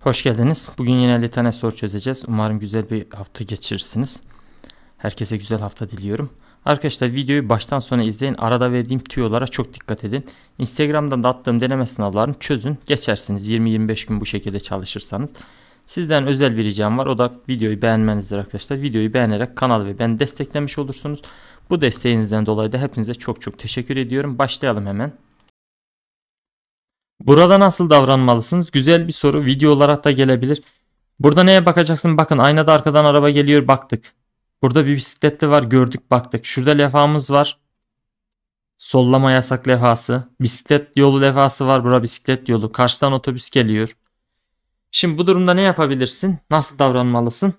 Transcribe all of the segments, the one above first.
Hoş geldiniz. Bugün yine 50 tane soru çözeceğiz. Umarım güzel bir hafta geçirirsiniz. Herkese güzel hafta diliyorum. Arkadaşlar videoyu baştan sona izleyin. Arada verdiğim tüyolara çok dikkat edin. Instagram'dan da attığım deneme sınavlarını çözün. Geçersiniz 20-25 gün bu şekilde çalışırsanız. Sizden özel bir ricam var. O da videoyu beğenmenizdir arkadaşlar. Videoyu beğenerek kanalı ve beni desteklemiş olursunuz. Bu desteğinizden dolayı da hepinize çok çok teşekkür ediyorum. Başlayalım hemen. Burada nasıl davranmalısınız? Güzel bir soru. Video olarak da gelebilir. Burada neye bakacaksın? Bakın aynada arkadan araba geliyor baktık. Burada bir bisikletli var gördük baktık. Şurada levhamız var. Sollama yasak levhası. Bisiklet yolu levhası var. Burada bisiklet yolu. Karşıdan otobüs geliyor. Şimdi bu durumda ne yapabilirsin? Nasıl davranmalısın?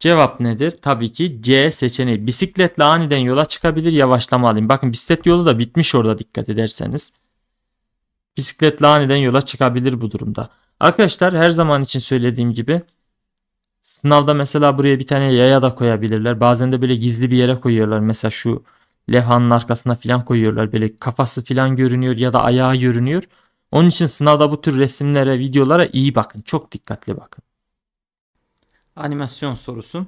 Cevap nedir? Tabii ki C seçeneği. Bisikletle aniden yola çıkabilir yavaşlamalıyım. Bakın bisiklet yolu da bitmiş orada dikkat ederseniz. Bisikletle aniden yola çıkabilir bu durumda. Arkadaşlar her zaman için söylediğim gibi sınavda mesela buraya bir tane yaya da koyabilirler. Bazen de böyle gizli bir yere koyuyorlar. Mesela şu levhanın arkasına filan koyuyorlar. Böyle kafası filan görünüyor ya da ayağı görünüyor. Onun için sınavda bu tür resimlere, videolara iyi bakın. Çok dikkatli bakın. Animasyon sorusu.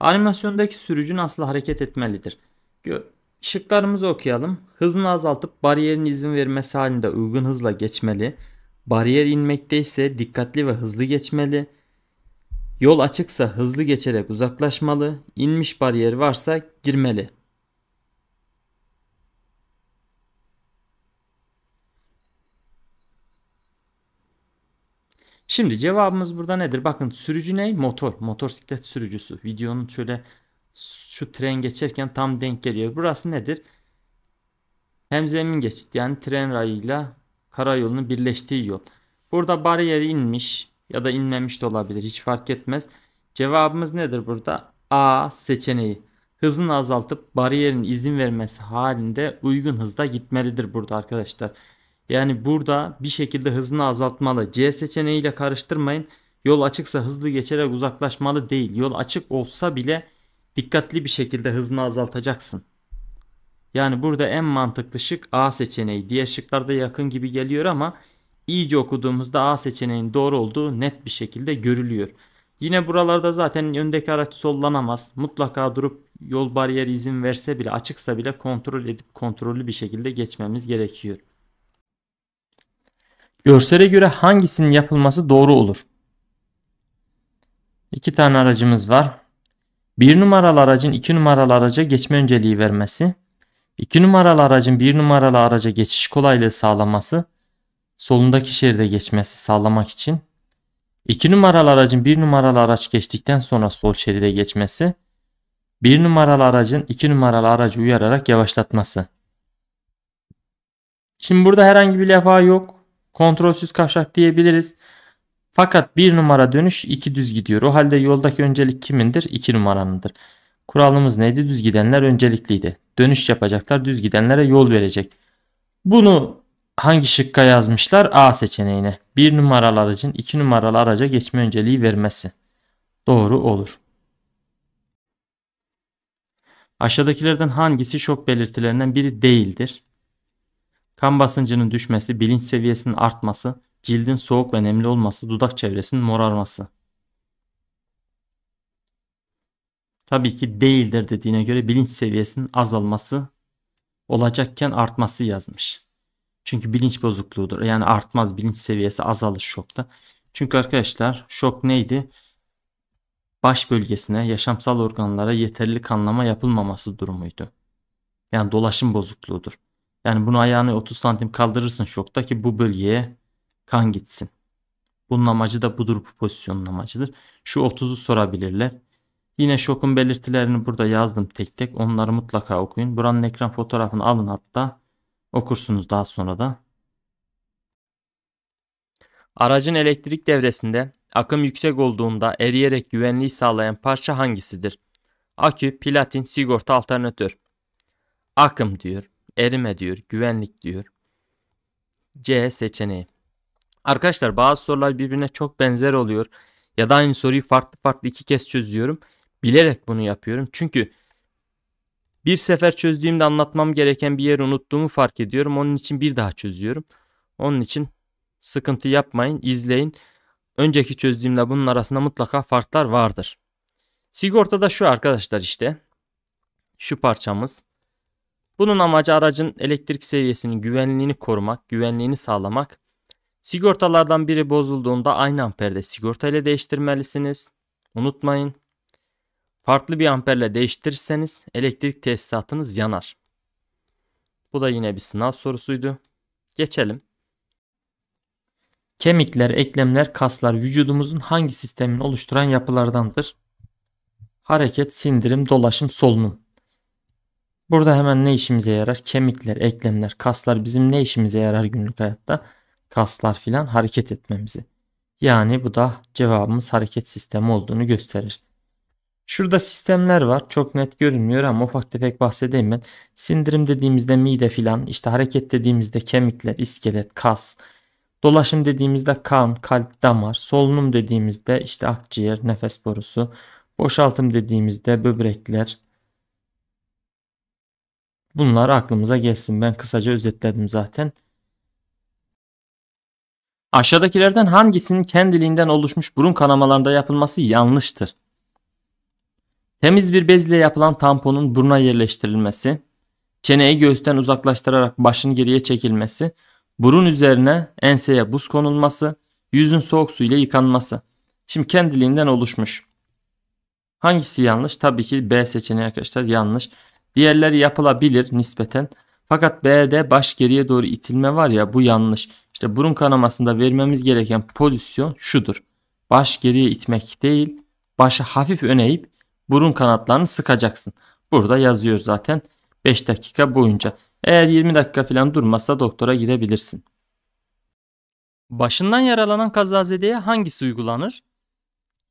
Animasyondaki sürücü nasıl hareket etmelidir? Gö Şıklarımızı okuyalım. Hızını azaltıp bariyerin izin vermesi halinde uygun hızla geçmeli. Bariyer inmekte ise dikkatli ve hızlı geçmeli. Yol açıksa hızlı geçerek uzaklaşmalı. İnmiş bariyer varsa girmeli. Şimdi cevabımız burada nedir? Bakın sürücü ne? Motor. Motosiklet sürücüsü. Videonun şöyle şu tren geçerken tam denk geliyor. Burası nedir? Hem zemin geçit yani tren rayıyla karayolunun birleştiği yol. Burada bariyeri inmiş ya da inmemiş de olabilir hiç fark etmez. Cevabımız nedir burada? A seçeneği. Hızını azaltıp bariyerin izin vermesi halinde uygun hızda gitmelidir burada arkadaşlar. Yani burada bir şekilde hızını azaltmalı. C seçeneğiyle karıştırmayın. Yol açıksa hızlı geçerek uzaklaşmalı değil. Yol açık olsa bile dikkatli bir şekilde hızını azaltacaksın. Yani burada en mantıklı şık A seçeneği. Diğer şıklarda yakın gibi geliyor ama iyice okuduğumuzda A seçeneğin doğru olduğu net bir şekilde görülüyor. Yine buralarda zaten öndeki araç sollanamaz. Mutlaka durup yol bariyeri izin verse bile açıksa bile kontrol edip kontrollü bir şekilde geçmemiz gerekiyor. Görsele göre hangisinin yapılması doğru olur? İki tane aracımız var. 1 numaralı aracın 2 numaralı araca geçme önceliği vermesi, 2 numaralı aracın 1 numaralı araca geçiş kolaylığı sağlaması, solundaki şeride geçmesi sağlamak için, 2 numaralı aracın 1 numaralı araç geçtikten sonra sol şeride geçmesi, 1 numaralı aracın 2 numaralı aracı uyararak yavaşlatması. Şimdi burada herhangi bir levha yok. Kontrolsüz kavşak diyebiliriz. Fakat bir numara dönüş iki düz gidiyor. O halde yoldaki öncelik kimindir? İki numaranındır. Kuralımız neydi? Düz gidenler öncelikliydi. Dönüş yapacaklar düz gidenlere yol verecek. Bunu hangi şıkka yazmışlar? A seçeneğine. Bir numaralı aracın iki numaralı araca geçme önceliği vermesi. Doğru olur. Aşağıdakilerden hangisi şok belirtilerinden biri değildir? Kan basıncının düşmesi, bilinç seviyesinin artması, Cildin soğuk ve nemli olması, dudak çevresinin morarması. Tabii ki değildir dediğine göre bilinç seviyesinin azalması olacakken artması yazmış. Çünkü bilinç bozukluğudur. Yani artmaz bilinç seviyesi azalır şokta. Çünkü arkadaşlar şok neydi? Baş bölgesine, yaşamsal organlara yeterli kanlama yapılmaması durumuydu. Yani dolaşım bozukluğudur. Yani bunu ayağını 30 santim kaldırırsın şokta ki bu bölgeye kan gitsin. Bunun amacı da budur bu pozisyonun amacıdır. Şu 30'u sorabilirler. Yine şokun belirtilerini burada yazdım tek tek. Onları mutlaka okuyun. Buranın ekran fotoğrafını alın hatta okursunuz daha sonra da. Aracın elektrik devresinde akım yüksek olduğunda eriyerek güvenliği sağlayan parça hangisidir? Akü, platin, sigorta, alternatör. Akım diyor, erime diyor, güvenlik diyor. C seçeneği. Arkadaşlar bazı sorular birbirine çok benzer oluyor. Ya da aynı soruyu farklı farklı iki kez çözüyorum. Bilerek bunu yapıyorum. Çünkü bir sefer çözdüğümde anlatmam gereken bir yer unuttuğumu fark ediyorum. Onun için bir daha çözüyorum. Onun için sıkıntı yapmayın, izleyin. Önceki çözdüğümle bunun arasında mutlaka farklar vardır. Sigortada şu arkadaşlar işte. Şu parçamız. Bunun amacı aracın elektrik seviyesinin güvenliğini korumak, güvenliğini sağlamak Sigortalardan biri bozulduğunda aynı amperde sigorta ile değiştirmelisiniz. Unutmayın. Farklı bir amperle değiştirirseniz elektrik tesisatınız yanar. Bu da yine bir sınav sorusuydu. Geçelim. Kemikler, eklemler, kaslar vücudumuzun hangi sistemini oluşturan yapılardandır? Hareket, sindirim, dolaşım, solunum. Burada hemen ne işimize yarar? Kemikler, eklemler, kaslar bizim ne işimize yarar günlük hayatta? kaslar filan hareket etmemizi. Yani bu da cevabımız hareket sistemi olduğunu gösterir. Şurada sistemler var. Çok net görünmüyor ama ufak tefek bahsedeyim ben. Sindirim dediğimizde mide filan, işte hareket dediğimizde kemikler, iskelet, kas. Dolaşım dediğimizde kan, kalp, damar. Solunum dediğimizde işte akciğer, nefes borusu. Boşaltım dediğimizde böbrekler. Bunlar aklımıza gelsin. Ben kısaca özetledim zaten. Aşağıdakilerden hangisinin kendiliğinden oluşmuş burun kanamalarında yapılması yanlıştır? Temiz bir bezle yapılan tamponun buruna yerleştirilmesi, çeneyi göğüsten uzaklaştırarak başın geriye çekilmesi, burun üzerine enseye buz konulması, yüzün soğuk su ile yıkanması. Şimdi kendiliğinden oluşmuş. Hangisi yanlış? Tabii ki B seçeneği arkadaşlar yanlış. Diğerleri yapılabilir nispeten fakat B'de baş geriye doğru itilme var ya bu yanlış. İşte burun kanamasında vermemiz gereken pozisyon şudur. Baş geriye itmek değil, başı hafif öne eğip burun kanatlarını sıkacaksın. Burada yazıyor zaten 5 dakika boyunca. Eğer 20 dakika falan durmazsa doktora gidebilirsin. Başından yaralanan kazazedeye hangisi uygulanır?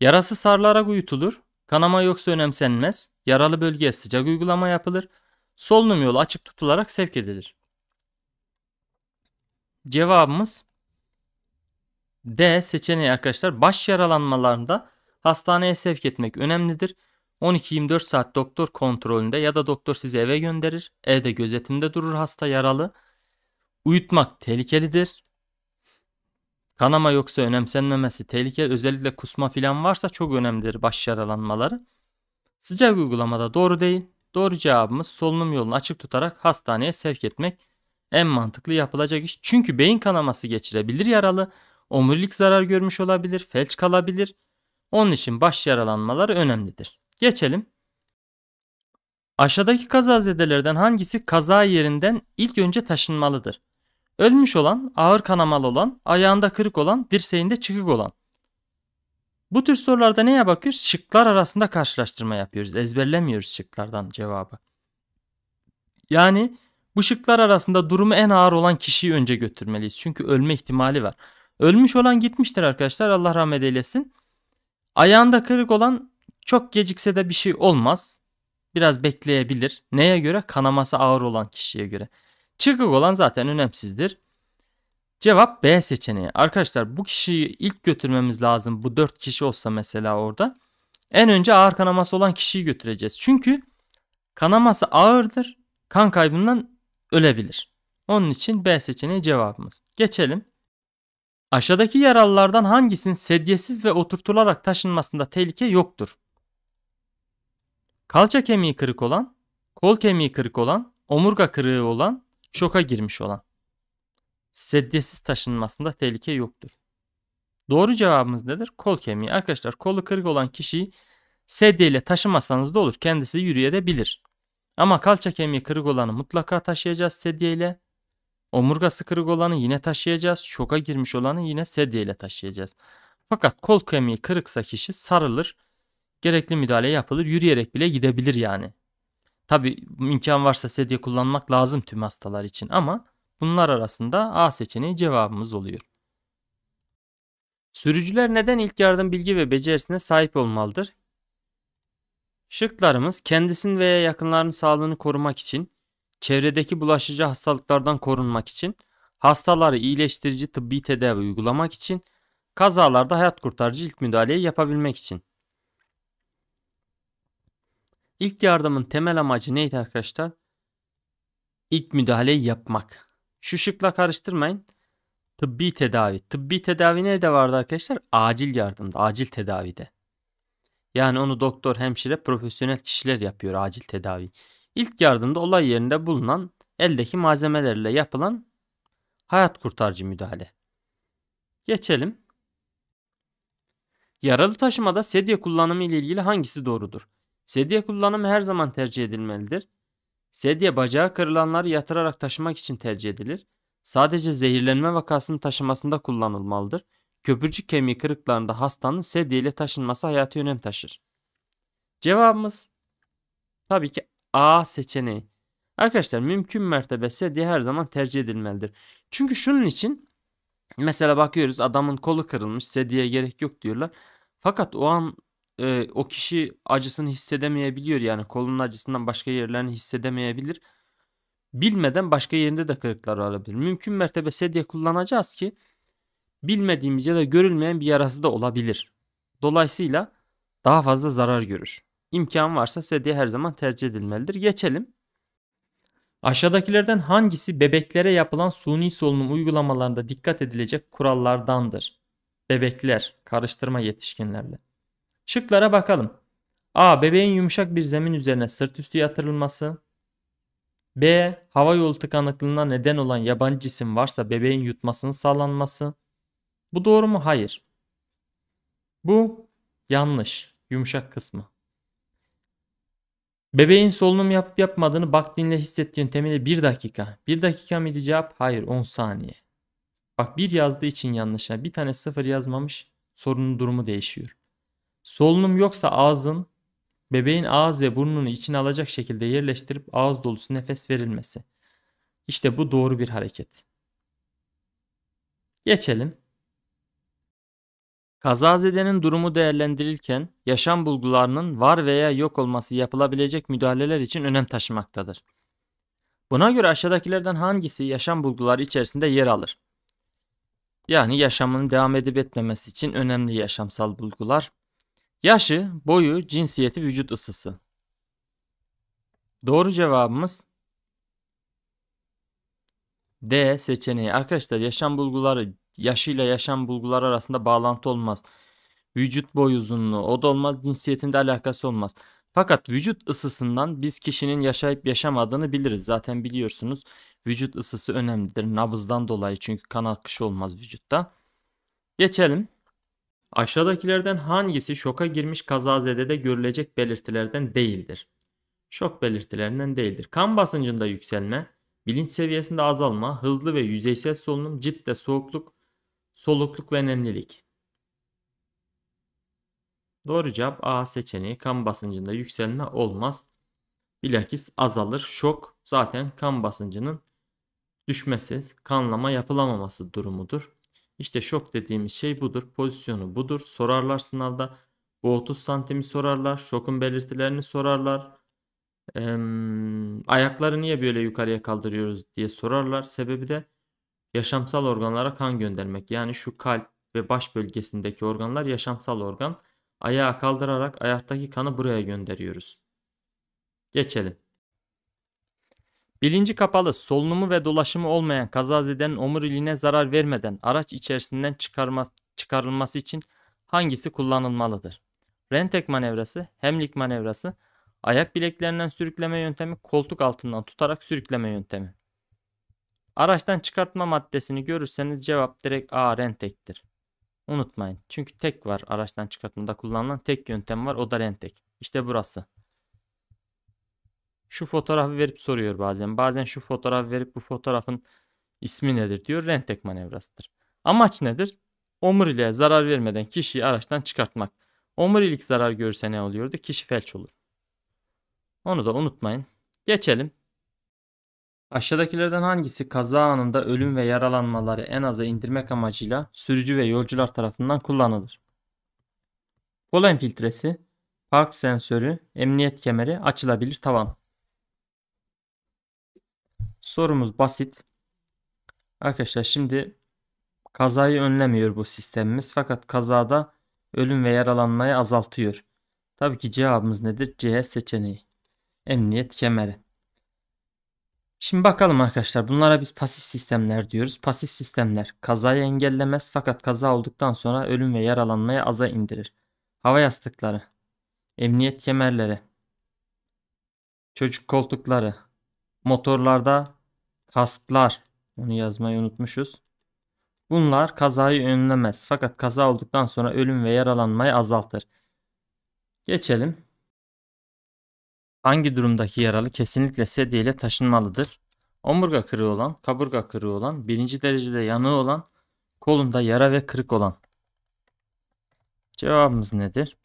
Yarası sarılarak uyutulur, kanama yoksa önemsenmez, yaralı bölgeye sıcak uygulama yapılır, solunum yolu açık tutularak sevk edilir. Cevabımız D seçeneği arkadaşlar. Baş yaralanmalarında hastaneye sevk etmek önemlidir. 12-24 saat doktor kontrolünde ya da doktor sizi eve gönderir. Evde gözetimde durur hasta yaralı. Uyutmak tehlikelidir. Kanama yoksa önemsenmemesi tehlikeli. Özellikle kusma filan varsa çok önemlidir baş yaralanmaları. Sıcak uygulamada doğru değil. Doğru cevabımız solunum yolunu açık tutarak hastaneye sevk etmek en mantıklı yapılacak iş. Çünkü beyin kanaması geçirebilir yaralı, omurilik zarar görmüş olabilir, felç kalabilir. Onun için baş yaralanmaları önemlidir. Geçelim. Aşağıdaki kazazedelerden hangisi kaza yerinden ilk önce taşınmalıdır? Ölmüş olan, ağır kanamalı olan, ayağında kırık olan, dirseğinde çıkık olan. Bu tür sorularda neye bakıyoruz? Şıklar arasında karşılaştırma yapıyoruz. Ezberlemiyoruz şıklardan cevabı. Yani bu şıklar arasında durumu en ağır olan kişiyi önce götürmeliyiz. Çünkü ölme ihtimali var. Ölmüş olan gitmiştir arkadaşlar. Allah rahmet eylesin. Ayağında kırık olan çok gecikse de bir şey olmaz. Biraz bekleyebilir. Neye göre? Kanaması ağır olan kişiye göre. Çıkık olan zaten önemsizdir. Cevap B seçeneği. Arkadaşlar bu kişiyi ilk götürmemiz lazım. Bu 4 kişi olsa mesela orada. En önce ağır kanaması olan kişiyi götüreceğiz. Çünkü kanaması ağırdır. Kan kaybından ölebilir. Onun için B seçeneği cevabımız. Geçelim. Aşağıdaki yaralılardan hangisinin sedyesiz ve oturtularak taşınmasında tehlike yoktur? Kalça kemiği kırık olan, kol kemiği kırık olan, omurga kırığı olan, şoka girmiş olan sedyesiz taşınmasında tehlike yoktur. Doğru cevabımız nedir? Kol kemiği. Arkadaşlar kolu kırık olan kişiyi sedyeyle taşımasanız da olur. Kendisi yürüyebilir. Ama kalça kemiği kırık olanı mutlaka taşıyacağız sedyeyle. Omurgası kırık olanı yine taşıyacağız. Şoka girmiş olanı yine sedyeyle taşıyacağız. Fakat kol kemiği kırıksa kişi sarılır. Gerekli müdahale yapılır. Yürüyerek bile gidebilir yani. Tabi imkan varsa sedye kullanmak lazım tüm hastalar için ama Bunlar arasında A seçeneği cevabımız oluyor. Sürücüler neden ilk yardım bilgi ve becerisine sahip olmalıdır? Şıklarımız kendisinin veya yakınlarının sağlığını korumak için, çevredeki bulaşıcı hastalıklardan korunmak için, hastaları iyileştirici tıbbi tedavi uygulamak için, kazalarda hayat kurtarıcı ilk müdahaleyi yapabilmek için. İlk yardımın temel amacı neydi arkadaşlar? İlk müdahaleyi yapmak. Şu şıkla karıştırmayın. Tıbbi tedavi. Tıbbi tedavi ne de vardı arkadaşlar? Acil yardımda, acil tedavide. Yani onu doktor, hemşire, profesyonel kişiler yapıyor acil tedavi. İlk yardımda olay yerinde bulunan eldeki malzemelerle yapılan hayat kurtarıcı müdahale. Geçelim. Yaralı taşımada sedye kullanımı ile ilgili hangisi doğrudur? Sedye kullanımı her zaman tercih edilmelidir. Sedye bacağı kırılanları yatırarak taşımak için tercih edilir. Sadece zehirlenme vakasının taşımasında kullanılmalıdır. Köprücük kemiği kırıklarında hastanın sedye ile taşınması hayati önem taşır. Cevabımız tabii ki A seçeneği. Arkadaşlar mümkün mertebe sedye her zaman tercih edilmelidir. Çünkü şunun için mesela bakıyoruz adamın kolu kırılmış sedyeye gerek yok diyorlar. Fakat o an e, o kişi acısını hissedemeyebiliyor yani kolunun acısından başka yerlerini hissedemeyebilir. Bilmeden başka yerinde de kırıklar olabilir. Mümkün mertebe sedye kullanacağız ki bilmediğimiz ya da görülmeyen bir yarası da olabilir. Dolayısıyla daha fazla zarar görür. İmkan varsa sedye her zaman tercih edilmelidir. Geçelim. Aşağıdakilerden hangisi bebeklere yapılan suni solunum uygulamalarında dikkat edilecek kurallardandır? Bebekler, karıştırma yetişkinlerle. Şıklara bakalım. A. Bebeğin yumuşak bir zemin üzerine sırt üstü yatırılması. B. Hava yolu tıkanıklığına neden olan yabancı cisim varsa bebeğin yutmasının sağlanması. Bu doğru mu? Hayır. Bu yanlış. Yumuşak kısmı. Bebeğin solunum yapıp yapmadığını bak hissettiğin hisset yöntemiyle 1 dakika. 1 dakika mıydı cevap? Hayır 10 saniye. Bak bir yazdığı için yanlış. Bir tane sıfır yazmamış sorunun durumu değişiyor. Solunum yoksa ağzın bebeğin ağız ve burnunu içine alacak şekilde yerleştirip ağız dolusu nefes verilmesi. İşte bu doğru bir hareket. Geçelim. Kazazedenin durumu değerlendirilirken yaşam bulgularının var veya yok olması yapılabilecek müdahaleler için önem taşımaktadır. Buna göre aşağıdakilerden hangisi yaşam bulguları içerisinde yer alır? Yani yaşamın devam edip etmemesi için önemli yaşamsal bulgular, Yaşı, boyu, cinsiyeti, vücut ısısı. Doğru cevabımız D seçeneği. Arkadaşlar yaşam bulguları yaşıyla yaşam bulguları arasında bağlantı olmaz. Vücut boy uzunluğu o da olmaz. Cinsiyetinde alakası olmaz. Fakat vücut ısısından biz kişinin yaşayıp yaşamadığını biliriz. Zaten biliyorsunuz vücut ısısı önemlidir. Nabızdan dolayı çünkü kan akışı olmaz vücutta. Geçelim. Aşağıdakilerden hangisi şoka girmiş kazazedede görülecek belirtilerden değildir? Şok belirtilerinden değildir. Kan basıncında yükselme, bilinç seviyesinde azalma, hızlı ve yüzeysel solunum, cidde soğukluk, solukluk ve nemlilik. Doğru cevap A seçeneği kan basıncında yükselme olmaz. Bilakis azalır. Şok zaten kan basıncının düşmesi, kanlama yapılamaması durumudur. İşte şok dediğimiz şey budur. Pozisyonu budur. Sorarlar sınavda. Bu 30 santimi sorarlar. Şokun belirtilerini sorarlar. Ee, ayakları niye böyle yukarıya kaldırıyoruz diye sorarlar. Sebebi de yaşamsal organlara kan göndermek. Yani şu kalp ve baş bölgesindeki organlar yaşamsal organ. Ayağa kaldırarak ayaktaki kanı buraya gönderiyoruz. Geçelim. Bilinci kapalı, solunumu ve dolaşımı olmayan kazazeden omuriliğine zarar vermeden araç içerisinden çıkarılması için hangisi kullanılmalıdır? Rentek manevrası, hemlik manevrası, ayak bileklerinden sürükleme yöntemi, koltuk altından tutarak sürükleme yöntemi. Araçtan çıkartma maddesini görürseniz cevap direkt A rentektir. Unutmayın çünkü tek var araçtan çıkartmada kullanılan tek yöntem var o da rentek. İşte burası şu fotoğrafı verip soruyor bazen. Bazen şu fotoğrafı verip bu fotoğrafın ismi nedir diyor. Rentek manevrasıdır. Amaç nedir? Omuriliğe zarar vermeden kişiyi araçtan çıkartmak. Omurilik zarar görürse ne oluyordu? Kişi felç olur. Onu da unutmayın. Geçelim. Aşağıdakilerden hangisi kaza anında ölüm ve yaralanmaları en aza indirmek amacıyla sürücü ve yolcular tarafından kullanılır? Polen filtresi, park sensörü, emniyet kemeri, açılabilir tavan. Sorumuz basit. Arkadaşlar şimdi kazayı önlemiyor bu sistemimiz fakat kazada ölüm ve yaralanmayı azaltıyor. Tabii ki cevabımız nedir? C seçeneği. Emniyet kemeri. Şimdi bakalım arkadaşlar bunlara biz pasif sistemler diyoruz. Pasif sistemler kazayı engellemez fakat kaza olduktan sonra ölüm ve yaralanmayı aza indirir. Hava yastıkları, emniyet kemerleri, çocuk koltukları, motorlarda kasklar onu yazmayı unutmuşuz. Bunlar kazayı önlemez fakat kaza olduktan sonra ölüm ve yaralanmayı azaltır. Geçelim. Hangi durumdaki yaralı kesinlikle sedyeyle taşınmalıdır? Omurga kırığı olan, kaburga kırığı olan, birinci derecede yanığı olan, kolunda yara ve kırık olan. Cevabımız nedir?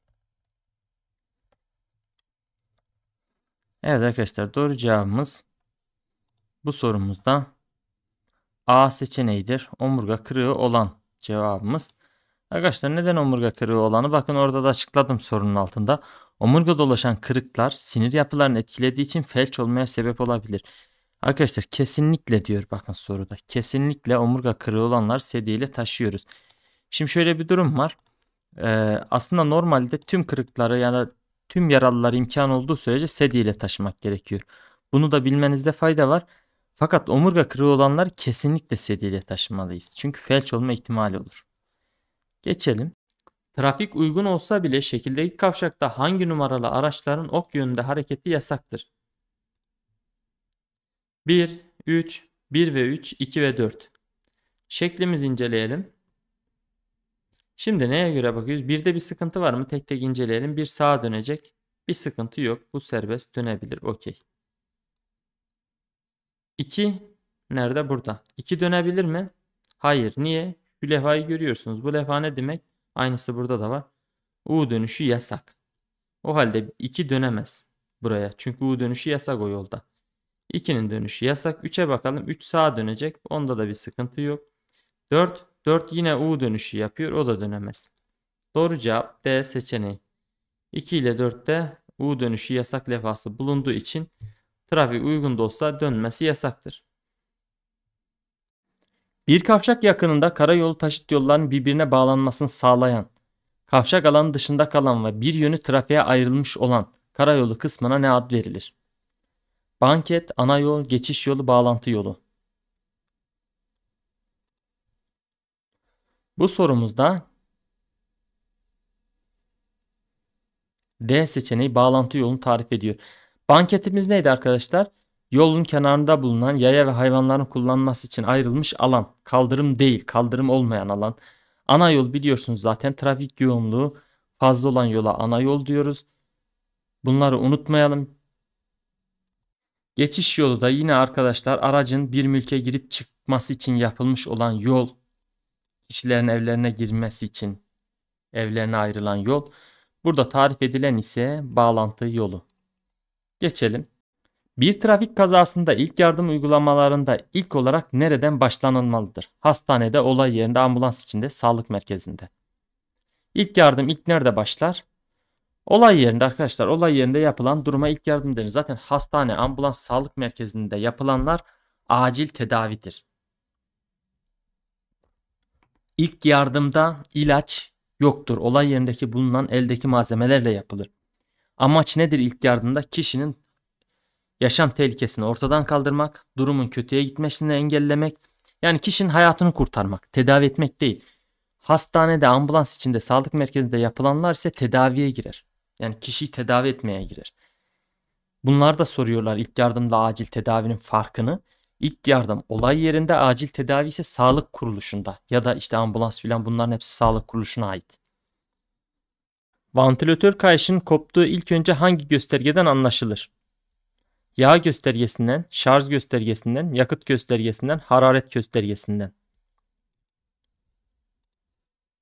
Evet arkadaşlar doğru cevabımız bu sorumuzda A seçeneğidir. Omurga kırığı olan cevabımız. Arkadaşlar neden omurga kırığı olanı? Bakın orada da açıkladım sorunun altında. Omurga dolaşan kırıklar sinir yapılarını etkilediği için felç olmaya sebep olabilir. Arkadaşlar kesinlikle diyor bakın soruda. Kesinlikle omurga kırığı olanlar sedyeyle taşıyoruz. Şimdi şöyle bir durum var. Ee, aslında normalde tüm kırıkları ya da tüm yaralılar imkan olduğu sürece sedyeyle taşımak gerekiyor. Bunu da bilmenizde fayda var. Fakat omurga kırığı olanlar kesinlikle sedyeyle taşımalıyız. Çünkü felç olma ihtimali olur. Geçelim. Trafik uygun olsa bile şekildeki kavşakta hangi numaralı araçların ok yönünde hareketi yasaktır? 1, 3, 1 ve 3, 2 ve 4. Şeklimizi inceleyelim. Şimdi neye göre bakıyoruz? Birde bir sıkıntı var mı? Tek tek inceleyelim. Bir sağa dönecek. Bir sıkıntı yok. Bu serbest dönebilir. Okey. 2 nerede? Burada. 2 dönebilir mi? Hayır. Niye? Şu levhayı görüyorsunuz. Bu levha ne demek? Aynısı burada da var. U dönüşü yasak. O halde 2 dönemez buraya. Çünkü U dönüşü yasak o yolda. 2'nin dönüşü yasak. 3'e bakalım. 3 sağa dönecek. Onda da bir sıkıntı yok. 4. 4 yine U dönüşü yapıyor. O da dönemez. Doğru cevap D seçeneği. 2 ile 4'te U dönüşü yasak levhası bulunduğu için Trafik uygun olsa dönmesi yasaktır. Bir kavşak yakınında karayolu taşıt yolların birbirine bağlanmasını sağlayan, kavşak alanı dışında kalan ve bir yönü trafiğe ayrılmış olan karayolu kısmına ne ad verilir? Banket, ana yol, geçiş yolu, bağlantı yolu. Bu sorumuzda D seçeneği bağlantı yolunu tarif ediyor. Banketimiz neydi arkadaşlar? Yolun kenarında bulunan yaya ve hayvanların kullanması için ayrılmış alan. Kaldırım değil, kaldırım olmayan alan. Ana yol biliyorsunuz zaten trafik yoğunluğu fazla olan yola ana yol diyoruz. Bunları unutmayalım. Geçiş yolu da yine arkadaşlar aracın bir mülke girip çıkması için yapılmış olan yol. Kişilerin evlerine girmesi için evlerine ayrılan yol. Burada tarif edilen ise bağlantı yolu. Geçelim. Bir trafik kazasında ilk yardım uygulamalarında ilk olarak nereden başlanılmalıdır? Hastanede, olay yerinde, ambulans içinde, sağlık merkezinde. İlk yardım ilk nerede başlar? Olay yerinde arkadaşlar olay yerinde yapılan duruma ilk yardım denir. Zaten hastane, ambulans, sağlık merkezinde yapılanlar acil tedavidir. İlk yardımda ilaç yoktur. Olay yerindeki bulunan eldeki malzemelerle yapılır. Amaç nedir ilk yardımda? Kişinin yaşam tehlikesini ortadan kaldırmak, durumun kötüye gitmesini engellemek, yani kişinin hayatını kurtarmak, tedavi etmek değil. Hastanede, ambulans içinde, sağlık merkezinde yapılanlar ise tedaviye girer. Yani kişiyi tedavi etmeye girer. Bunlar da soruyorlar ilk yardımla acil tedavinin farkını. İlk yardım olay yerinde acil tedavi ise sağlık kuruluşunda ya da işte ambulans filan bunların hepsi sağlık kuruluşuna ait. Vantilatör kayışın koptuğu ilk önce hangi göstergeden anlaşılır? Yağ göstergesinden, şarj göstergesinden, yakıt göstergesinden, hararet göstergesinden.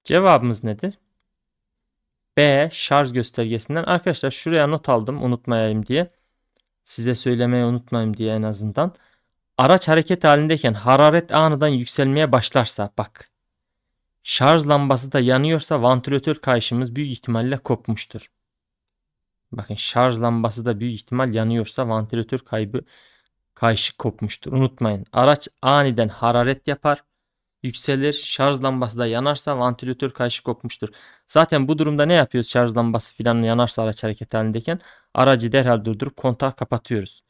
Cevabımız nedir? B şarj göstergesinden. Arkadaşlar şuraya not aldım unutmayayım diye. Size söylemeyi unutmayayım diye en azından. Araç hareket halindeyken hararet aniden yükselmeye başlarsa bak Şarj lambası da yanıyorsa vantilatör kayışımız büyük ihtimalle kopmuştur. Bakın şarj lambası da büyük ihtimal yanıyorsa vantilatör kaybı kayışı kopmuştur. Unutmayın araç aniden hararet yapar yükselir. Şarj lambası da yanarsa vantilatör kayışı kopmuştur. Zaten bu durumda ne yapıyoruz şarj lambası filan yanarsa araç hareket halindeyken aracı derhal durdurup kontağı kapatıyoruz.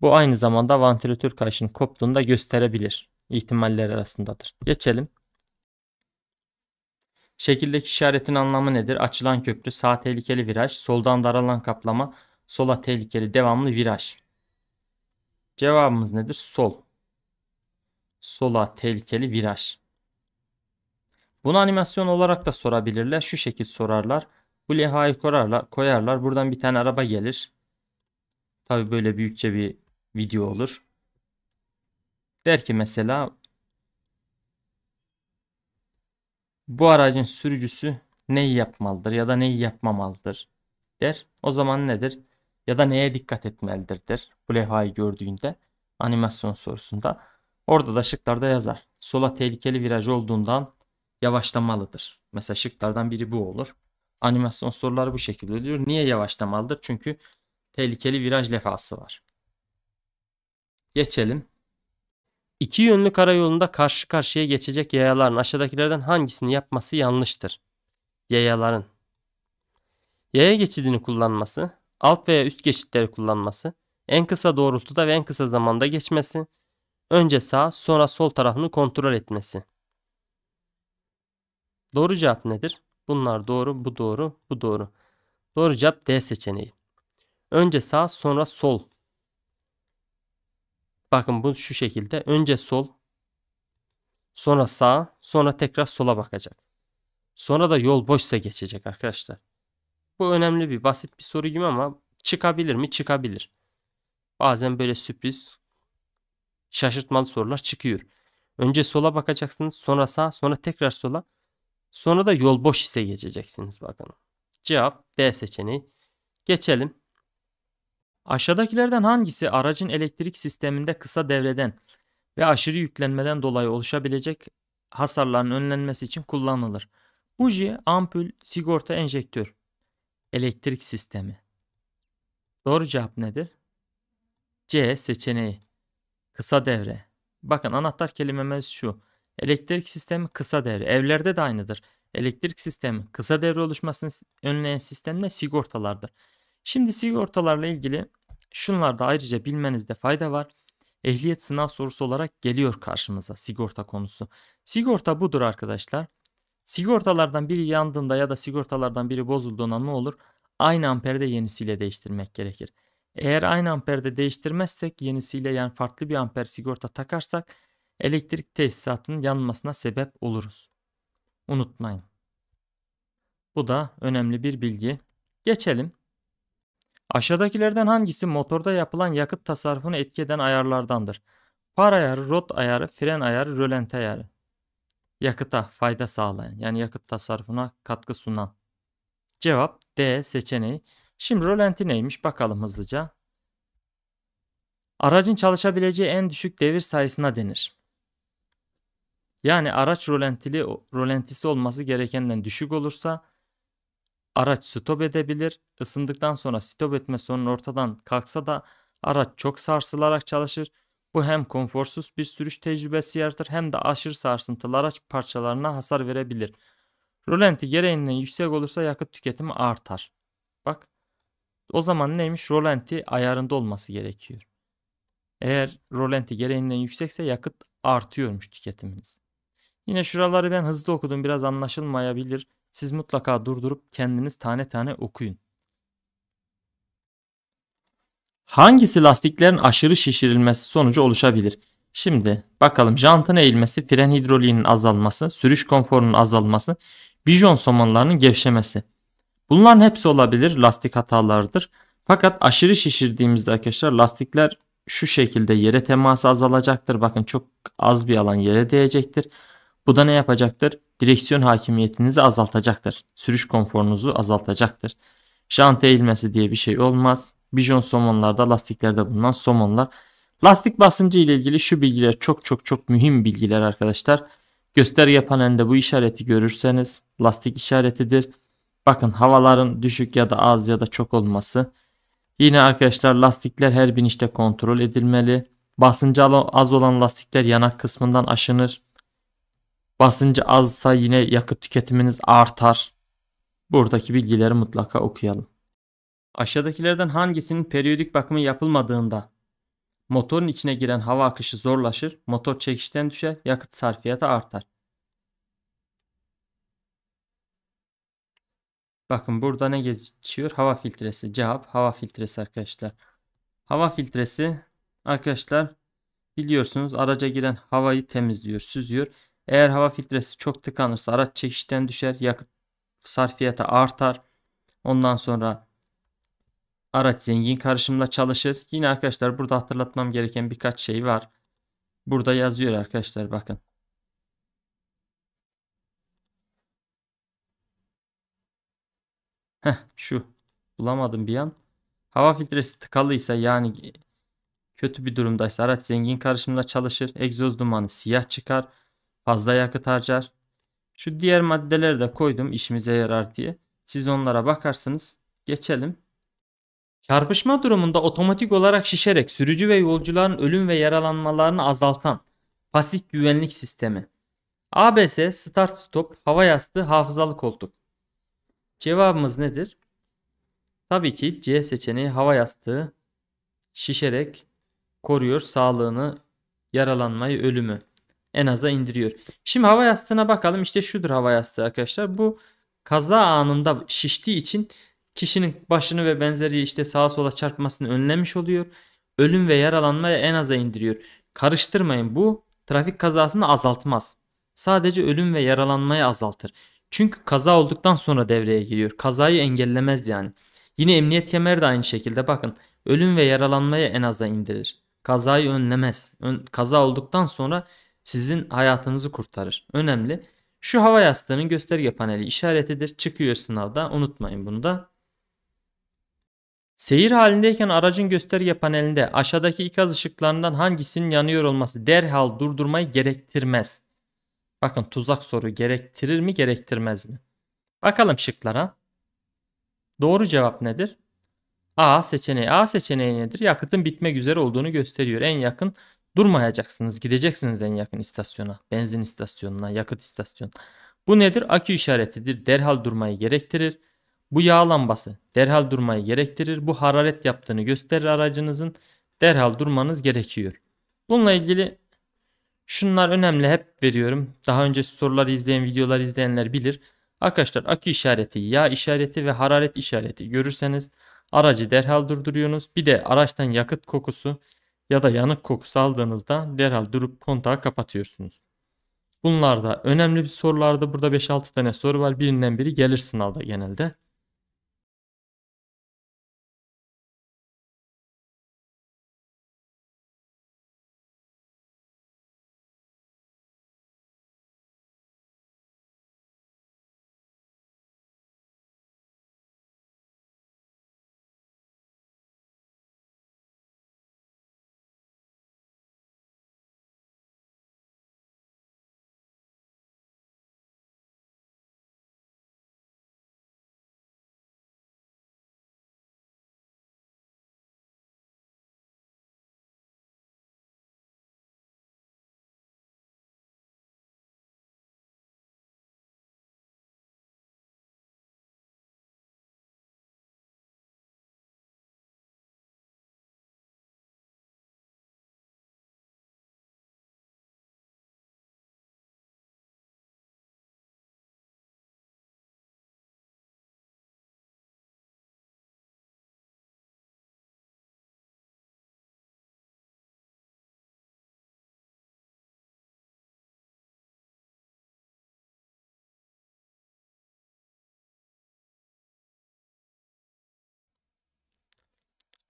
Bu aynı zamanda vantilatör kayışının koptuğunu da gösterebilir. ihtimaller arasındadır. Geçelim. Şekildeki işaretin anlamı nedir? Açılan köprü, sağ tehlikeli viraj, soldan daralan kaplama, sola tehlikeli devamlı viraj. Cevabımız nedir? Sol. Sola tehlikeli viraj. Bunu animasyon olarak da sorabilirler. Şu şekil sorarlar. Bu levhayı koyarlar, koyarlar. Buradan bir tane araba gelir. Tabi böyle büyükçe bir video olur. Der ki mesela bu aracın sürücüsü neyi yapmalıdır ya da neyi yapmamalıdır der. O zaman nedir? Ya da neye dikkat etmelidir der. Bu levhayı gördüğünde animasyon sorusunda. Orada da şıklarda yazar. Sola tehlikeli viraj olduğundan yavaşlamalıdır. Mesela şıklardan biri bu olur. Animasyon soruları bu şekilde oluyor. Niye yavaşlamalıdır? Çünkü tehlikeli viraj levhası var. Geçelim. İki yönlü karayolunda karşı karşıya geçecek yayaların aşağıdakilerden hangisini yapması yanlıştır? Yayaların Yaya geçidini kullanması, alt veya üst geçitleri kullanması, en kısa doğrultuda ve en kısa zamanda geçmesi, önce sağ sonra sol tarafını kontrol etmesi. Doğru cevap nedir? Bunlar doğru, bu doğru, bu doğru. Doğru cevap D seçeneği. Önce sağ sonra sol Bakın bu şu şekilde. Önce sol, sonra sağ, sonra tekrar sola bakacak. Sonra da yol boşsa geçecek arkadaşlar. Bu önemli bir basit bir soru gibi ama çıkabilir mi? Çıkabilir. Bazen böyle sürpriz şaşırtmalı sorular çıkıyor. Önce sola bakacaksınız, sonra sağ, sonra tekrar sola. Sonra da yol boş ise geçeceksiniz bakın. Cevap D seçeneği. Geçelim Aşağıdakilerden hangisi aracın elektrik sisteminde kısa devreden ve aşırı yüklenmeden dolayı oluşabilecek hasarların önlenmesi için kullanılır? Buji, ampul, sigorta, enjektör. Elektrik sistemi. Doğru cevap nedir? C seçeneği. Kısa devre. Bakın anahtar kelimemiz şu. Elektrik sistemi kısa devre. Evlerde de aynıdır. Elektrik sistemi kısa devre oluşmasını önleyen sistem de sigortalardır. Şimdi sigortalarla ilgili şunlar da ayrıca bilmenizde fayda var. Ehliyet sınav sorusu olarak geliyor karşımıza sigorta konusu. Sigorta budur arkadaşlar. Sigortalardan biri yandığında ya da sigortalardan biri bozulduğunda ne olur? Aynı amperde yenisiyle değiştirmek gerekir. Eğer aynı amperde değiştirmezsek yenisiyle yani farklı bir amper sigorta takarsak elektrik tesisatının yanmasına sebep oluruz. Unutmayın. Bu da önemli bir bilgi. Geçelim. Aşağıdakilerden hangisi motorda yapılan yakıt tasarrufunu etki eden ayarlardandır? Far ayarı, rot ayarı, fren ayarı, rölente ayarı. Yakıta fayda sağlayan yani yakıt tasarrufuna katkı sunan. Cevap D seçeneği. Şimdi rölenti neymiş bakalım hızlıca. Aracın çalışabileceği en düşük devir sayısına denir. Yani araç rolentili, rolentisi olması gerekenden düşük olursa Araç stop edebilir. Isındıktan sonra stop etme sorunu ortadan kalksa da araç çok sarsılarak çalışır. Bu hem konforsuz bir sürüş tecrübesi yaratır hem de aşırı sarsıntılı araç parçalarına hasar verebilir. Rolanti gereğinden yüksek olursa yakıt tüketimi artar. Bak o zaman neymiş? Rolanti ayarında olması gerekiyor. Eğer rolanti gereğinden yüksekse yakıt artıyormuş tüketiminiz. Yine şuraları ben hızlı okudum biraz anlaşılmayabilir. Siz mutlaka durdurup kendiniz tane tane okuyun. Hangisi lastiklerin aşırı şişirilmesi sonucu oluşabilir? Şimdi bakalım jantın eğilmesi, fren hidroliğinin azalması, sürüş konforunun azalması, bijon somonlarının gevşemesi. Bunların hepsi olabilir lastik hatalarıdır. Fakat aşırı şişirdiğimizde arkadaşlar lastikler şu şekilde yere teması azalacaktır. Bakın çok az bir alan yere değecektir. Bu da ne yapacaktır? Direksiyon hakimiyetinizi azaltacaktır. Sürüş konforunuzu azaltacaktır. Jant eğilmesi diye bir şey olmaz. Bijon somonlarda lastiklerde bulunan somonlar. Lastik basıncı ile ilgili şu bilgiler çok çok çok mühim bilgiler arkadaşlar. yapan panelinde bu işareti görürseniz lastik işaretidir. Bakın havaların düşük ya da az ya da çok olması. Yine arkadaşlar lastikler her binişte kontrol edilmeli. Basıncı az olan lastikler yanak kısmından aşınır. Basıncı azsa yine yakıt tüketiminiz artar. Buradaki bilgileri mutlaka okuyalım. Aşağıdakilerden hangisinin periyodik bakımı yapılmadığında motorun içine giren hava akışı zorlaşır, motor çekişten düşer, yakıt sarfiyatı artar. Bakın burada ne geçiyor? Hava filtresi. Cevap hava filtresi arkadaşlar. Hava filtresi arkadaşlar biliyorsunuz araca giren havayı temizliyor, süzüyor. Eğer hava filtresi çok tıkanırsa araç çekişten düşer, yakıt sarfiyatı artar. Ondan sonra araç zengin karışımla çalışır. Yine arkadaşlar burada hatırlatmam gereken birkaç şey var. Burada yazıyor arkadaşlar bakın. Heh, şu bulamadım bir an. Hava filtresi tıkalıysa yani kötü bir durumdaysa araç zengin karışımla çalışır. Egzoz dumanı siyah çıkar fazla yakıt harcar. Şu diğer maddeleri de koydum işimize yarar diye. Siz onlara bakarsınız. Geçelim. Çarpışma durumunda otomatik olarak şişerek sürücü ve yolcuların ölüm ve yaralanmalarını azaltan pasif güvenlik sistemi. ABS, start stop, hava yastığı, hafızalı koltuk. Cevabımız nedir? Tabii ki C seçeneği hava yastığı şişerek koruyor sağlığını, yaralanmayı, ölümü en aza indiriyor. Şimdi hava yastığına bakalım. İşte şudur hava yastığı arkadaşlar. Bu kaza anında şiştiği için kişinin başını ve benzeri işte sağa sola çarpmasını önlemiş oluyor. Ölüm ve yaralanmayı en aza indiriyor. Karıştırmayın bu trafik kazasını azaltmaz. Sadece ölüm ve yaralanmayı azaltır. Çünkü kaza olduktan sonra devreye giriyor. Kazayı engellemez yani. Yine emniyet kemeri de aynı şekilde bakın. Ölüm ve yaralanmayı en aza indirir. Kazayı önlemez. Ön, kaza olduktan sonra sizin hayatınızı kurtarır. Önemli. Şu hava yastığının gösterge paneli işaretidir. Çıkıyor sınavda. Unutmayın bunu da. Seyir halindeyken aracın gösterge panelinde aşağıdaki ikaz ışıklarından hangisinin yanıyor olması derhal durdurmayı gerektirmez. Bakın tuzak soru gerektirir mi gerektirmez mi? Bakalım şıklara. Doğru cevap nedir? A seçeneği. A seçeneği nedir? Yakıtın bitmek üzere olduğunu gösteriyor. En yakın Durmayacaksınız. Gideceksiniz en yakın istasyona. Benzin istasyonuna, yakıt istasyonuna. Bu nedir? Akü işaretidir. Derhal durmayı gerektirir. Bu yağ lambası derhal durmayı gerektirir. Bu hararet yaptığını gösterir aracınızın. Derhal durmanız gerekiyor. Bununla ilgili şunlar önemli hep veriyorum. Daha önce soruları izleyen videoları izleyenler bilir. Arkadaşlar akü işareti, yağ işareti ve hararet işareti görürseniz aracı derhal durduruyorsunuz. Bir de araçtan yakıt kokusu ya da yanık koku saldığınızda derhal durup kontağı kapatıyorsunuz. Bunlarda önemli bir sorularda burada 5-6 tane soru var. Birinden biri gelir sınavda genelde.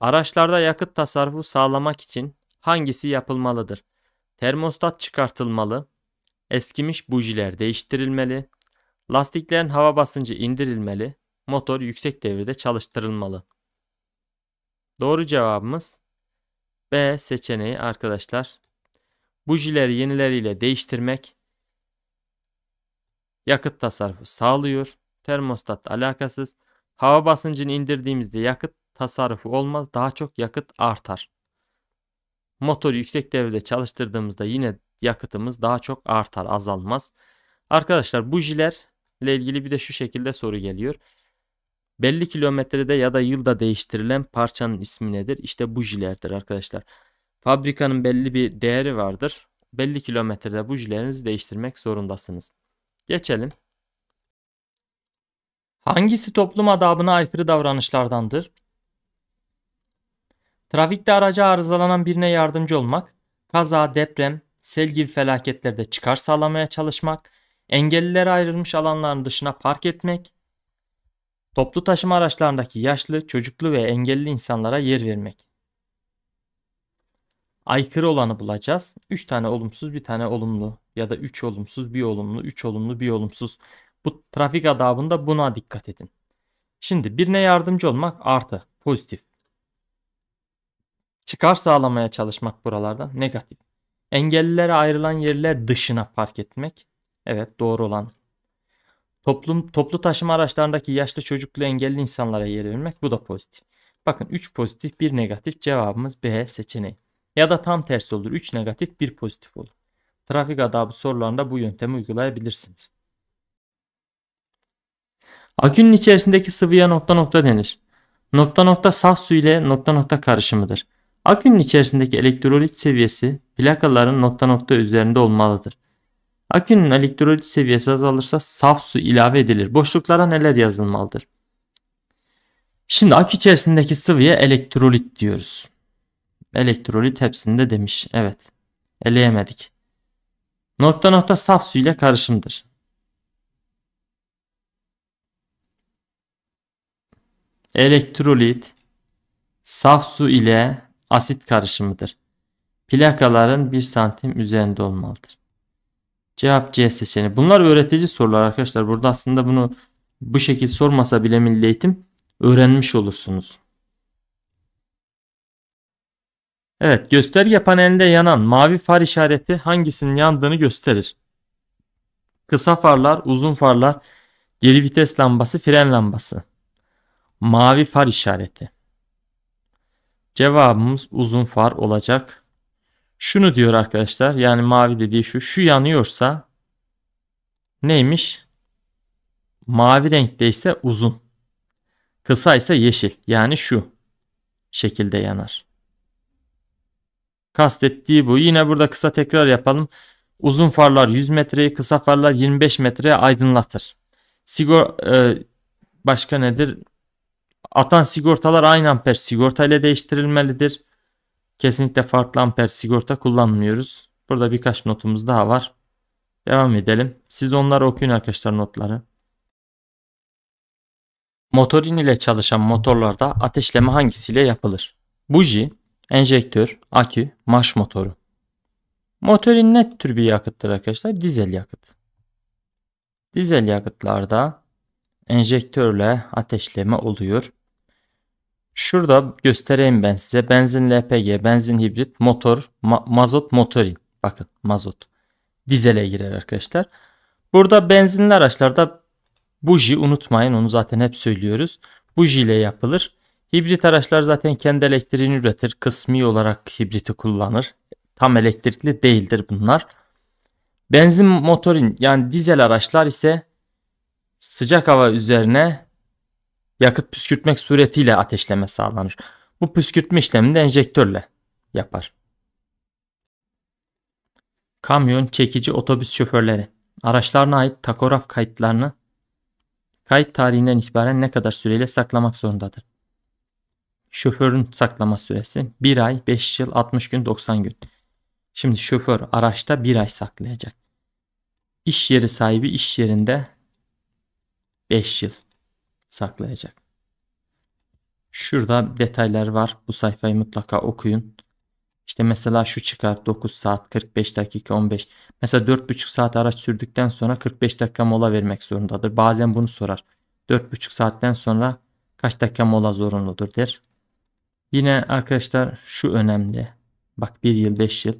Araçlarda yakıt tasarrufu sağlamak için hangisi yapılmalıdır? Termostat çıkartılmalı, eskimiş bujiler değiştirilmeli, lastiklerin hava basıncı indirilmeli, motor yüksek devirde çalıştırılmalı. Doğru cevabımız B seçeneği arkadaşlar. Bujileri yenileriyle değiştirmek yakıt tasarrufu sağlıyor. Termostat alakasız. Hava basıncını indirdiğimizde yakıt tasarrufu olmaz daha çok yakıt artar. Motoru yüksek devrede çalıştırdığımızda yine yakıtımız daha çok artar azalmaz. Arkadaşlar bujilerle ilgili bir de şu şekilde soru geliyor. Belli kilometrede ya da yılda değiştirilen parçanın ismi nedir? İşte bujilerdir arkadaşlar. Fabrikanın belli bir değeri vardır. Belli kilometrede bujilerinizi değiştirmek zorundasınız. Geçelim. Hangisi toplum adabına aykırı davranışlardandır? Trafikte araca arızalanan birine yardımcı olmak, kaza, deprem, sel gibi felaketlerde çıkar sağlamaya çalışmak, engellilere ayrılmış alanların dışına park etmek, toplu taşıma araçlarındaki yaşlı, çocuklu ve engelli insanlara yer vermek. Aykırı olanı bulacağız. 3 tane olumsuz, bir tane olumlu ya da 3 olumsuz, bir olumlu, 3 olumlu, bir olumsuz. Bu trafik adabında buna dikkat edin. Şimdi birine yardımcı olmak artı, pozitif çıkar sağlamaya çalışmak buralardan negatif. Engellilere ayrılan yerler dışına park etmek. Evet doğru olan. Toplum, toplu taşıma araçlarındaki yaşlı çocuklu engelli insanlara yer vermek bu da pozitif. Bakın 3 pozitif 1 negatif cevabımız B seçeneği. Ya da tam tersi olur 3 negatif 1 pozitif olur. Trafik adabı sorularında bu yöntemi uygulayabilirsiniz. Akünün içerisindeki sıvıya nokta nokta denir. Nokta nokta saf su ile nokta nokta karışımıdır. Akünün içerisindeki elektrolit seviyesi plakaların nokta nokta üzerinde olmalıdır. Akünün elektrolit seviyesi azalırsa saf su ilave edilir. Boşluklara neler yazılmalıdır? Şimdi akü içerisindeki sıvıya elektrolit diyoruz. Elektrolit hepsinde demiş. Evet. Eleyemedik. Nokta nokta saf su ile karışımdır. Elektrolit saf su ile asit karışımıdır. Plakaların 1 santim üzerinde olmalıdır. Cevap C seçeneği. Bunlar öğretici sorular arkadaşlar. Burada aslında bunu bu şekilde sormasa bile milli eğitim öğrenmiş olursunuz. Evet gösterge panelinde yanan mavi far işareti hangisinin yandığını gösterir. Kısa farlar, uzun farlar, geri vites lambası, fren lambası. Mavi far işareti. Cevabımız uzun far olacak. Şunu diyor arkadaşlar yani mavi dediği şu. Şu yanıyorsa neymiş? Mavi renkte ise uzun. Kısa ise yeşil. Yani şu şekilde yanar. Kastettiği bu. Yine burada kısa tekrar yapalım. Uzun farlar 100 metreyi, kısa farlar 25 metreye aydınlatır. Sigor e, başka nedir? Atan sigortalar aynı amper sigorta ile değiştirilmelidir. Kesinlikle farklı amper sigorta kullanmıyoruz. Burada birkaç notumuz daha var. Devam edelim. Siz onları okuyun arkadaşlar notları. Motorin ile çalışan motorlarda ateşleme hangisiyle yapılır? Buji, enjektör, akü, marş motoru. Motorin ne tür bir yakıttır arkadaşlar? Dizel yakıt. Dizel yakıtlarda enjektörle ateşleme oluyor. Şurada göstereyim ben size. Benzin LPG, benzin hibrit, motor, ma mazot motori. Bakın mazot. Dizele girer arkadaşlar. Burada benzinli araçlarda buji unutmayın onu zaten hep söylüyoruz. Buji ile yapılır. Hibrit araçlar zaten kendi elektriğini üretir. Kısmi olarak hibriti kullanır. Tam elektrikli değildir bunlar. Benzin motorin yani dizel araçlar ise sıcak hava üzerine yakıt püskürtmek suretiyle ateşleme sağlanır. Bu püskürtme işlemini de enjektörle yapar. Kamyon, çekici, otobüs şoförleri araçlarına ait takograf kayıtlarını kayıt tarihinden itibaren ne kadar süreyle saklamak zorundadır. Şoförün saklama süresi 1 ay, 5 yıl, 60 gün, 90 gün. Şimdi şoför araçta 1 ay saklayacak. İş yeri sahibi iş yerinde 5 yıl saklayacak. Şurada detaylar var. Bu sayfayı mutlaka okuyun. İşte mesela şu çıkar 9 saat 45 dakika 15. Mesela 4,5 saat araç sürdükten sonra 45 dakika mola vermek zorundadır. Bazen bunu sorar. 4,5 saatten sonra kaç dakika mola zorunludur der. Yine arkadaşlar şu önemli. Bak 1 yıl 5 yıl.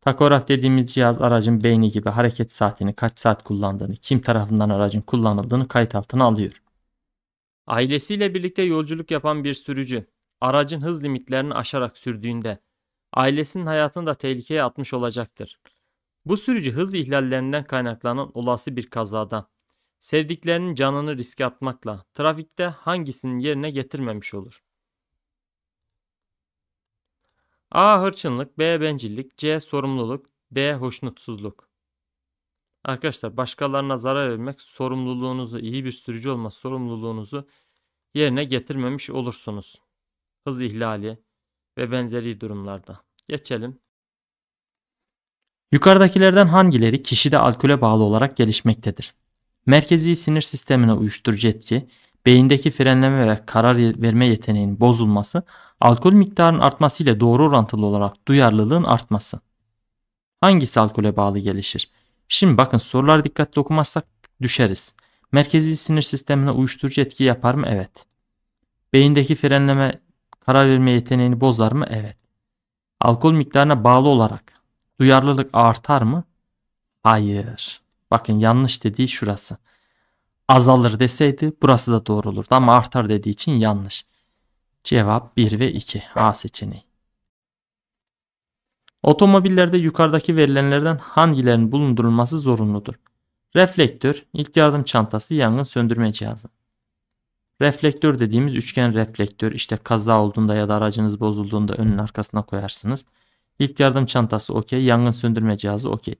Takograf dediğimiz cihaz aracın beyni gibi hareket saatini kaç saat kullandığını kim tarafından aracın kullanıldığını kayıt altına alıyor. Ailesiyle birlikte yolculuk yapan bir sürücü aracın hız limitlerini aşarak sürdüğünde ailesinin hayatını da tehlikeye atmış olacaktır. Bu sürücü hız ihlallerinden kaynaklanan olası bir kazada sevdiklerinin canını riske atmakla trafikte hangisinin yerine getirmemiş olur? A. Hırçınlık B. Bencillik C. Sorumluluk D. Hoşnutsuzluk Arkadaşlar başkalarına zarar vermek sorumluluğunuzu iyi bir sürücü olma sorumluluğunuzu yerine getirmemiş olursunuz. Hız ihlali ve benzeri durumlarda. Geçelim. Yukarıdakilerden hangileri kişide alkole bağlı olarak gelişmektedir? Merkezi sinir sistemine uyuşturucu etki, beyindeki frenleme ve karar verme yeteneğinin bozulması, alkol miktarının artması ile doğru orantılı olarak duyarlılığın artması. Hangisi alkole bağlı gelişir? Şimdi bakın soruları dikkatli okumazsak düşeriz. Merkezi sinir sistemine uyuşturucu etki yapar mı? Evet. Beyindeki frenleme karar verme yeteneğini bozar mı? Evet. Alkol miktarına bağlı olarak duyarlılık artar mı? Hayır. Bakın yanlış dediği şurası. Azalır deseydi burası da doğru olurdu ama artar dediği için yanlış. Cevap 1 ve 2 A seçeneği. Otomobillerde yukarıdaki verilenlerden hangilerinin bulundurulması zorunludur? Reflektör, ilk yardım çantası, yangın söndürme cihazı. Reflektör dediğimiz üçgen reflektör işte kaza olduğunda ya da aracınız bozulduğunda önün arkasına koyarsınız. İlk yardım çantası okey, yangın söndürme cihazı okey.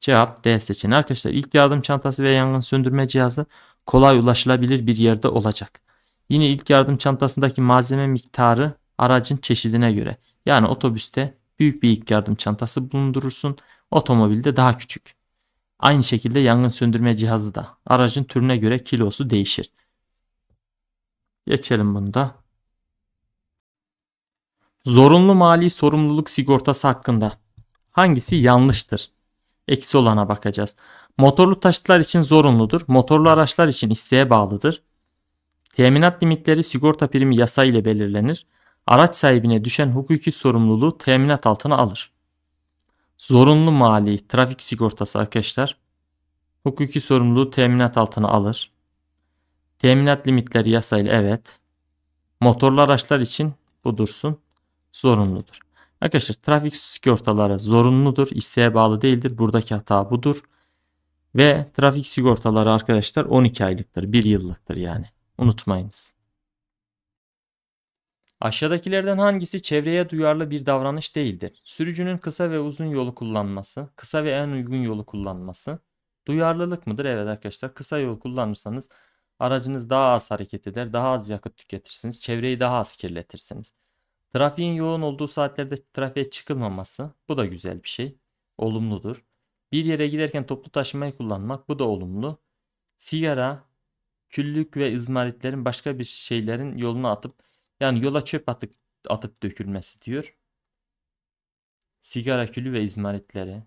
Cevap D seçeneği. Arkadaşlar ilk yardım çantası ve yangın söndürme cihazı kolay ulaşılabilir bir yerde olacak. Yine ilk yardım çantasındaki malzeme miktarı aracın çeşidine göre. Yani otobüste büyük bir ilk yardım çantası bulundurursun. de daha küçük. Aynı şekilde yangın söndürme cihazı da. Aracın türüne göre kilosu değişir. Geçelim bunda. Zorunlu mali sorumluluk sigortası hakkında hangisi yanlıştır? Eksi olana bakacağız. Motorlu taşıtlar için zorunludur. Motorlu araçlar için isteğe bağlıdır. Teminat limitleri sigorta primi yasa ile belirlenir araç sahibine düşen hukuki sorumluluğu teminat altına alır. Zorunlu mali trafik sigortası arkadaşlar hukuki sorumluluğu teminat altına alır. Teminat limitleri yasayla evet. Motorlu araçlar için bu dursun zorunludur. Arkadaşlar trafik sigortaları zorunludur. İsteğe bağlı değildir. Buradaki hata budur. Ve trafik sigortaları arkadaşlar 12 aylıktır. 1 yıllıktır yani. Unutmayınız. Aşağıdakilerden hangisi çevreye duyarlı bir davranış değildir? Sürücünün kısa ve uzun yolu kullanması, kısa ve en uygun yolu kullanması. Duyarlılık mıdır? Evet arkadaşlar kısa yol kullanırsanız aracınız daha az hareket eder, daha az yakıt tüketirsiniz, çevreyi daha az kirletirsiniz. Trafiğin yoğun olduğu saatlerde trafiğe çıkılmaması bu da güzel bir şey, olumludur. Bir yere giderken toplu taşımayı kullanmak bu da olumlu. Sigara, küllük ve izmaritlerin başka bir şeylerin yoluna atıp yani yola çöp atıp, atıp dökülmesi diyor. Sigara külü ve izmaritleri.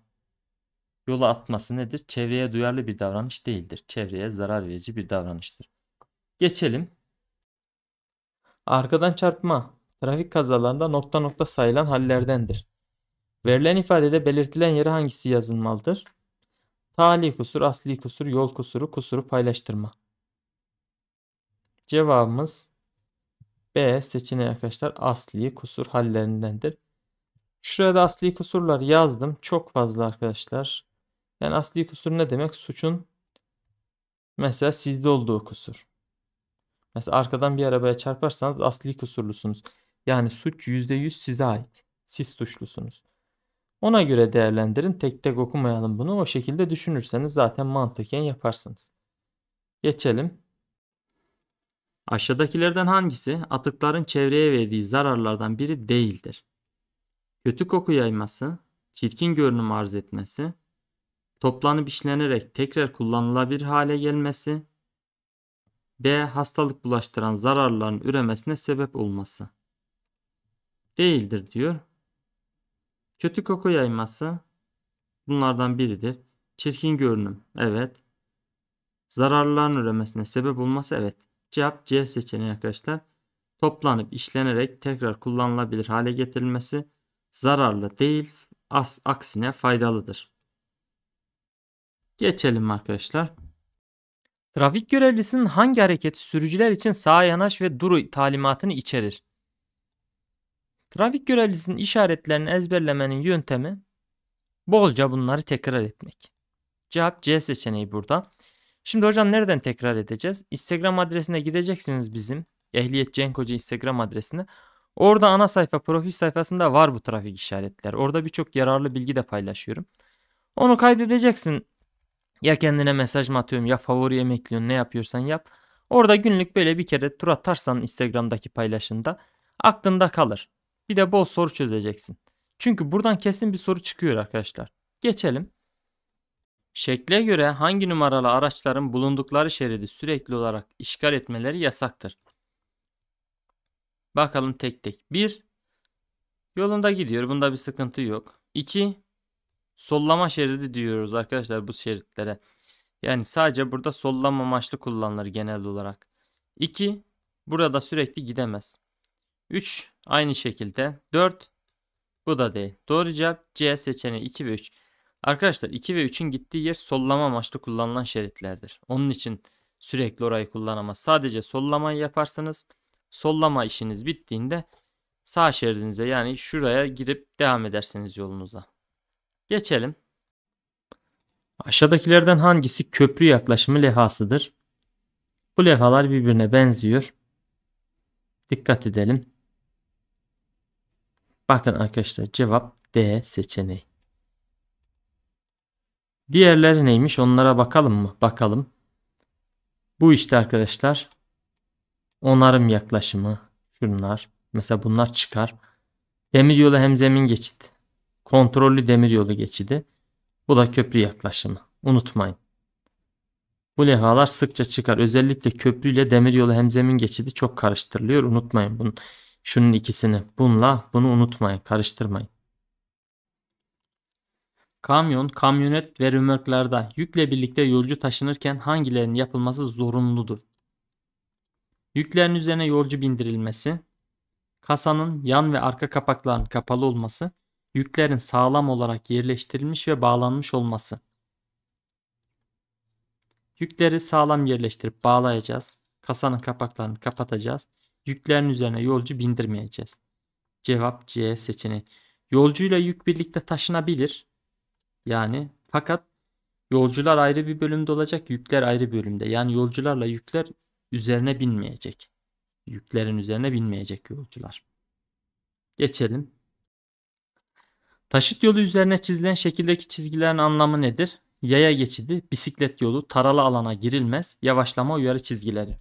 Yola atması nedir? Çevreye duyarlı bir davranış değildir. Çevreye zarar verici bir davranıştır. Geçelim. Arkadan çarpma trafik kazalarında nokta nokta sayılan hallerdendir. Verilen ifadede belirtilen yere hangisi yazılmalıdır? Tali kusur, asli kusur, yol kusuru, kusuru paylaştırma. Cevabımız B seçeneği arkadaşlar asli kusur hallerindendir. Şurada da asli kusurlar yazdım. Çok fazla arkadaşlar. Yani asli kusur ne demek? Suçun mesela sizde olduğu kusur. Mesela arkadan bir arabaya çarparsanız asli kusurlusunuz. Yani suç %100 size ait. Siz suçlusunuz. Ona göre değerlendirin. Tek tek okumayalım bunu. O şekilde düşünürseniz zaten mantıken yaparsınız. Geçelim. Aşağıdakilerden hangisi atıkların çevreye verdiği zararlardan biri değildir? Kötü koku yayması, çirkin görünüm arz etmesi, toplanıp işlenerek tekrar kullanılabilir hale gelmesi, B. Hastalık bulaştıran zararların üremesine sebep olması. Değildir diyor. Kötü koku yayması bunlardan biridir. Çirkin görünüm evet. Zararların üremesine sebep olması evet. Cevap C seçeneği arkadaşlar. Toplanıp işlenerek tekrar kullanılabilir hale getirilmesi zararlı değil as aksine faydalıdır. Geçelim arkadaşlar. Trafik görevlisinin hangi hareketi sürücüler için sağa yanaş ve duru talimatını içerir? Trafik görevlisinin işaretlerini ezberlemenin yöntemi bolca bunları tekrar etmek. Cevap C seçeneği burada. Şimdi hocam nereden tekrar edeceğiz? Instagram adresine gideceksiniz bizim. Ehliyet Cenk Hoca Instagram adresine. Orada ana sayfa profil sayfasında var bu trafik işaretler. Orada birçok yararlı bilgi de paylaşıyorum. Onu kaydedeceksin. Ya kendine mesaj mı atıyorum ya favori mi ne yapıyorsan yap. Orada günlük böyle bir kere tur atarsan Instagram'daki paylaşında aklında kalır. Bir de bol soru çözeceksin. Çünkü buradan kesin bir soru çıkıyor arkadaşlar. Geçelim. Şekle göre hangi numaralı araçların bulundukları şeridi sürekli olarak işgal etmeleri yasaktır. Bakalım tek tek. 1. Yolunda gidiyor. Bunda bir sıkıntı yok. 2. Sollama şeridi diyoruz arkadaşlar bu şeritlere. Yani sadece burada sollama amaçlı kullanılır genel olarak. 2. Burada sürekli gidemez. 3. Aynı şekilde. 4. Bu da değil. Doğru cevap C seçeneği 2 ve 3. Arkadaşlar 2 ve 3'ün gittiği yer sollama amaçlı kullanılan şeritlerdir. Onun için sürekli orayı kullanamaz. Sadece sollamayı yaparsanız sollama işiniz bittiğinde sağ şeridinize yani şuraya girip devam edersiniz yolunuza. Geçelim. Aşağıdakilerden hangisi köprü yaklaşımı levhasıdır? Bu levhalar birbirine benziyor. Dikkat edelim. Bakın arkadaşlar cevap D seçeneği. Diğerleri neymiş onlara bakalım mı? Bakalım. Bu işte arkadaşlar onarım yaklaşımı şunlar. Mesela bunlar çıkar. Demiryolu zemin geçit. Kontrollü demiryolu geçidi. Bu da köprü yaklaşımı. Unutmayın. Bu levhalar sıkça çıkar. Özellikle köprüyle demiryolu zemin geçidi çok karıştırılıyor. Unutmayın bunu. Şunun ikisini bununla bunu unutmayın. Karıştırmayın. Kamyon, kamyonet ve römorklarda yükle birlikte yolcu taşınırken hangilerinin yapılması zorunludur? Yüklerin üzerine yolcu bindirilmesi, kasanın yan ve arka kapaklarının kapalı olması, yüklerin sağlam olarak yerleştirilmiş ve bağlanmış olması. Yükleri sağlam yerleştirip bağlayacağız. Kasanın kapaklarını kapatacağız. Yüklerin üzerine yolcu bindirmeyeceğiz. Cevap C seçeneği. Yolcuyla yük birlikte taşınabilir. Yani fakat yolcular ayrı bir bölümde olacak, yükler ayrı bir bölümde. Yani yolcularla yükler üzerine binmeyecek. Yüklerin üzerine binmeyecek yolcular. Geçelim. Taşıt yolu üzerine çizilen şekildeki çizgilerin anlamı nedir? Yaya geçidi, bisiklet yolu, taralı alana girilmez, yavaşlama uyarı çizgileri.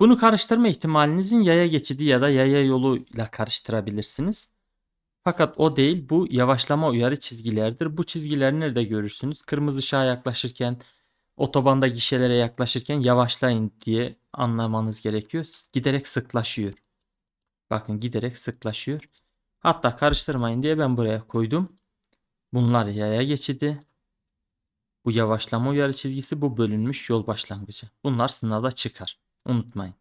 Bunu karıştırma ihtimalinizin yaya geçidi ya da yaya yoluyla karıştırabilirsiniz. Fakat o değil bu yavaşlama uyarı çizgilerdir. Bu çizgileri nerede görürsünüz? Kırmızı ışığa yaklaşırken, otobanda gişelere yaklaşırken yavaşlayın diye anlamanız gerekiyor. Giderek sıklaşıyor. Bakın giderek sıklaşıyor. Hatta karıştırmayın diye ben buraya koydum. Bunlar yaya geçidi. Bu yavaşlama uyarı çizgisi bu bölünmüş yol başlangıcı. Bunlar sınavda çıkar. Unutmayın.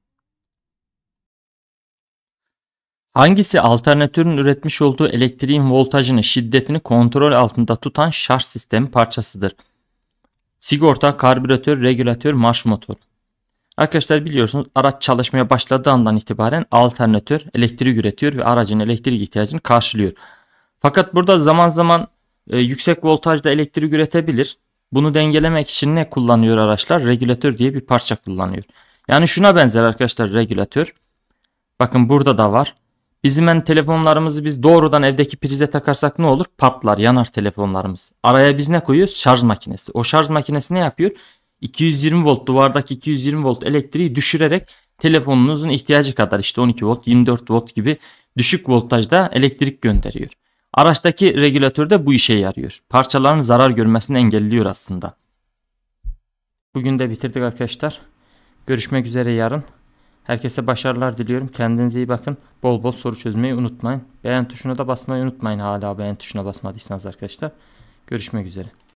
Hangisi alternatörün üretmiş olduğu elektriğin voltajını, şiddetini kontrol altında tutan şarj sistemi parçasıdır? Sigorta, karbüratör, regülatör, marş motor. Arkadaşlar biliyorsunuz araç çalışmaya başladığı andan itibaren alternatör elektrik üretiyor ve aracın elektrik ihtiyacını karşılıyor. Fakat burada zaman zaman e, yüksek voltajda elektrik üretebilir. Bunu dengelemek için ne kullanıyor araçlar? Regülatör diye bir parça kullanıyor. Yani şuna benzer arkadaşlar regülatör. Bakın burada da var. Bizim en telefonlarımızı biz doğrudan evdeki prize takarsak ne olur? Patlar, yanar telefonlarımız. Araya biz ne koyuyoruz? Şarj makinesi. O şarj makinesi ne yapıyor? 220 volt duvardaki 220 volt elektriği düşürerek telefonunuzun ihtiyacı kadar işte 12 volt, 24 volt gibi düşük voltajda elektrik gönderiyor. Araçtaki regülatör de bu işe yarıyor. Parçaların zarar görmesini engelliyor aslında. Bugün de bitirdik arkadaşlar. Görüşmek üzere yarın. Herkese başarılar diliyorum. Kendinize iyi bakın. Bol bol soru çözmeyi unutmayın. Beğen tuşuna da basmayı unutmayın hala beğen tuşuna basmadıysanız arkadaşlar. Görüşmek üzere.